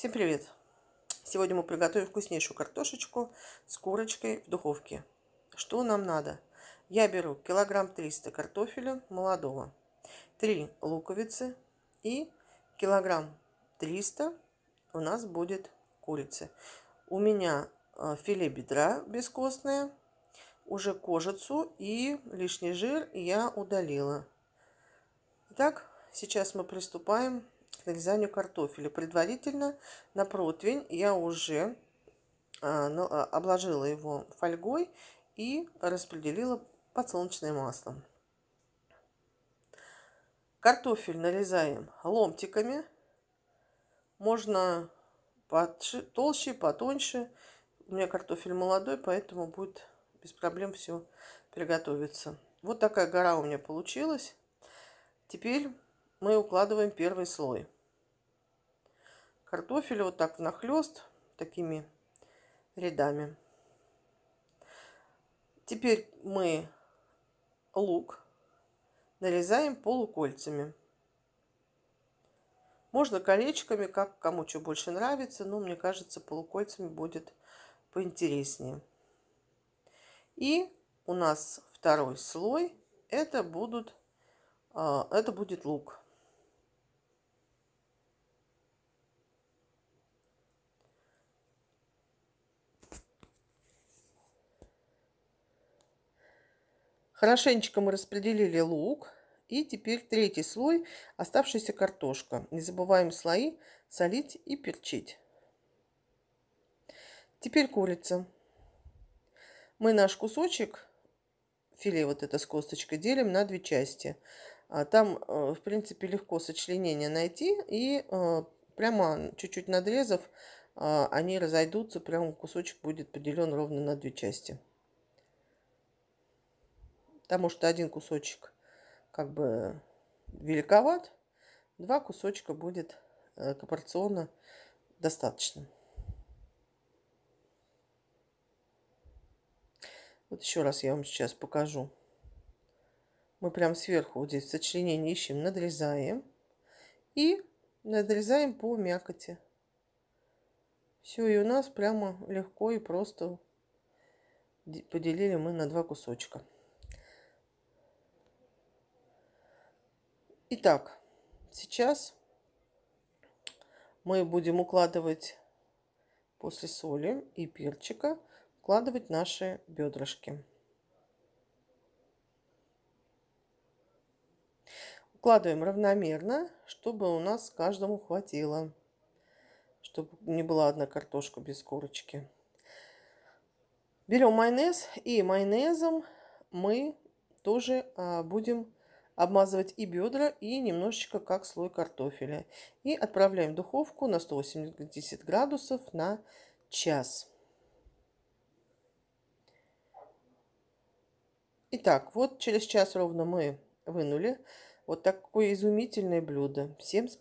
Всем привет! Сегодня мы приготовим вкуснейшую картошечку с курочкой в духовке. Что нам надо? Я беру килограмм 300 картофеля молодого, 3 луковицы и килограмм 300 у нас будет курицы. У меня э, филе бедра бескостное, уже кожицу и лишний жир я удалила. Итак, сейчас мы приступаем к нарезанию картофеля. Предварительно на противень я уже а, а, обложила его фольгой и распределила подсолнечное масло. Картофель нарезаем ломтиками. Можно потше, толще, потоньше. У меня картофель молодой, поэтому будет без проблем все приготовиться. Вот такая гора у меня получилась. Теперь мы укладываем первый слой. Картофель вот так внахлёст такими рядами. Теперь мы лук нарезаем полукольцами. Можно колечками, как кому что больше нравится, но мне кажется, полукольцами будет поинтереснее. И у нас второй слой это будут а, это будет лук. Хорошенечко мы распределили лук. И теперь третий слой, оставшаяся картошка. Не забываем слои солить и перчить. Теперь курица. Мы наш кусочек, филе вот это с косточкой, делим на две части. А, там, э, в принципе, легко сочленение найти. И э, прямо чуть-чуть надрезав, а, они разойдутся. Прямо кусочек будет поделен ровно на две части потому что один кусочек как бы великоват, два кусочка будет пропорционно э, достаточно. Вот еще раз я вам сейчас покажу. Мы прям сверху вот здесь сочленение ищем, надрезаем и надрезаем по мякоти. Все, и у нас прямо легко и просто поделили мы на два кусочка. Итак, сейчас мы будем укладывать после соли и перчика, укладывать наши бедрышки. Укладываем равномерно, чтобы у нас каждому хватило, чтобы не была одна картошка без корочки. Берем майонез и майонезом мы тоже а, будем обмазывать и бедра, и немножечко как слой картофеля. И отправляем в духовку на 180 градусов на час. Итак, вот через час ровно мы вынули вот такое изумительное блюдо. Всем спасибо.